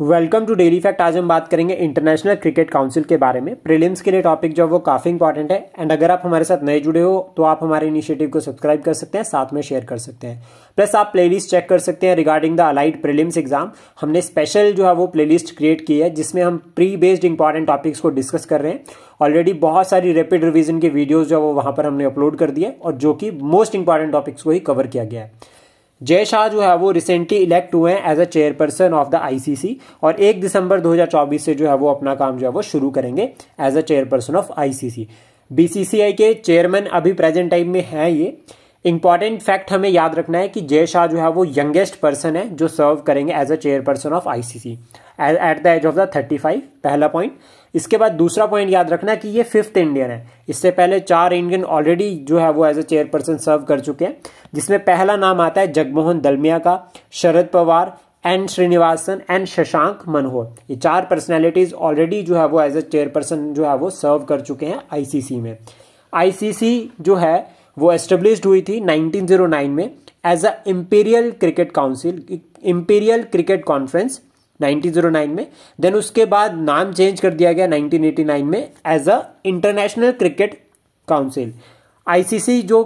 welcome to daily fact आज हम बात करेंगे इंटरनेशनल क्रिकेट काउंसिल के बारे में प्रीलिम्स के लिए टॉपिक जो है वो काफ़ी इंपॉर्टेंट है एंड अगर आप हमारे साथ नए जुड़े हो तो आप हमारे इनिशिएटिव को सब्सक्राइब कर सकते हैं साथ में शेयर कर सकते हैं प्लस आप प्लेलिस्ट चेक कर सकते हैं regarding the allied prelims exam हमने स्पेशल जो है वो प्लेलिस्ट क्रिएट की है जिसमें हम प्री बेस्ड इंपॉर्टेंट टॉपिक्स को डिस्कस कर रहे हैं ऑलरेडी बहुत सारी रेपिड रिविजन के वीडियोज़ जो है वो वहाँ पर हमने अपलोड कर दिए और जो कि मोस्ट इंपॉर्टेंट टॉपिक्स को ही कवर किया गया है जय शाह जो है वो रिसेंटली इलेक्ट हुए हैं as a chairperson of the ICC और एक दिसंबर 2024 से जो है वो अपना काम जो है वो शुरू करेंगे as a chairperson of ICC BCCI के चेयरमैन अभी प्रेजेंट टाइम में हैं ये इंपॉर्टेंट फैक्ट हमें याद रखना है कि जय शाह जो है वो यंगेस्ट पर्सन है जो सर्व करेंगे as a chairperson of ICC at the age of the thirty five पहला पॉइंट इसके बाद दूसरा पॉइंट याद रखना कि ये फिफ्थ इंडियन है इससे पहले चार इंडियन ऑलरेडी जो है वो एज अ चेयरपर्सन सर्व कर चुके हैं जिसमें पहला नाम आता है जगमोहन दलमिया का शरद पवार एन श्रीनिवासन एंड शशांक मनोहर ये चार पर्सनैलिटीज ऑलरेडी जो है वो एज अ चेयरपर्सन जो है वो सर्व कर चुके हैं आईसीसी में आईसीसी जो है वो एस्टेब्लिश हुई थी 1909 में as a imperial cricket council imperial cricket conference 1909 में देन उसके बाद नाम चेंज कर दिया गया 1989 में as a international cricket council ICC जो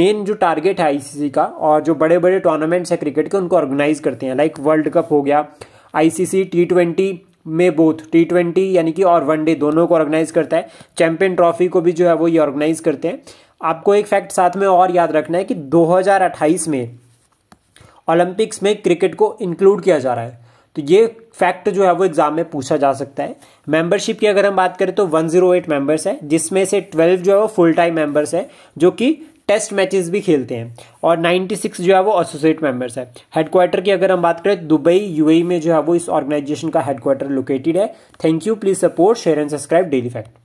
मेन जो टारगेट है आईसीसी का और जो बड़े बड़े टूर्नामेंट्स है क्रिकेट के उनको ऑर्गेनाइज करते हैं लाइक वर्ल्ड कप हो गया आईसीसी टी ट्वेंटी में बोथ टी ट्वेंटी यानी कि और वनडे दोनों को ऑर्गेनाइज करता है चैंपियन ट्रॉफी को भी जो है वो ये ऑर्गेनाइज करते हैं आपको एक फैक्ट साथ में और याद रखना है कि 2028 में ओलंपिक्स में क्रिकेट को इंक्लूड किया जा रहा है तो ये फैक्ट जो है वो एग्जाम में पूछा जा सकता है मेंबरशिप की अगर हम बात करें तो 108 मेंबर्स है जिसमें से 12 जो है वो फुल टाइम मेंबर्स है जो कि टेस्ट मैचेस भी खेलते हैं और 96 जो है वो एसोसिएट मेंबर्स है हेडक्वार्टर की अगर हम बात करें दुबई यूएई में जो है वो इस ऑर्गेनाइजेशन का हेडक्वार्टर लोकेटेड है thank you please support share and subscribe daily fact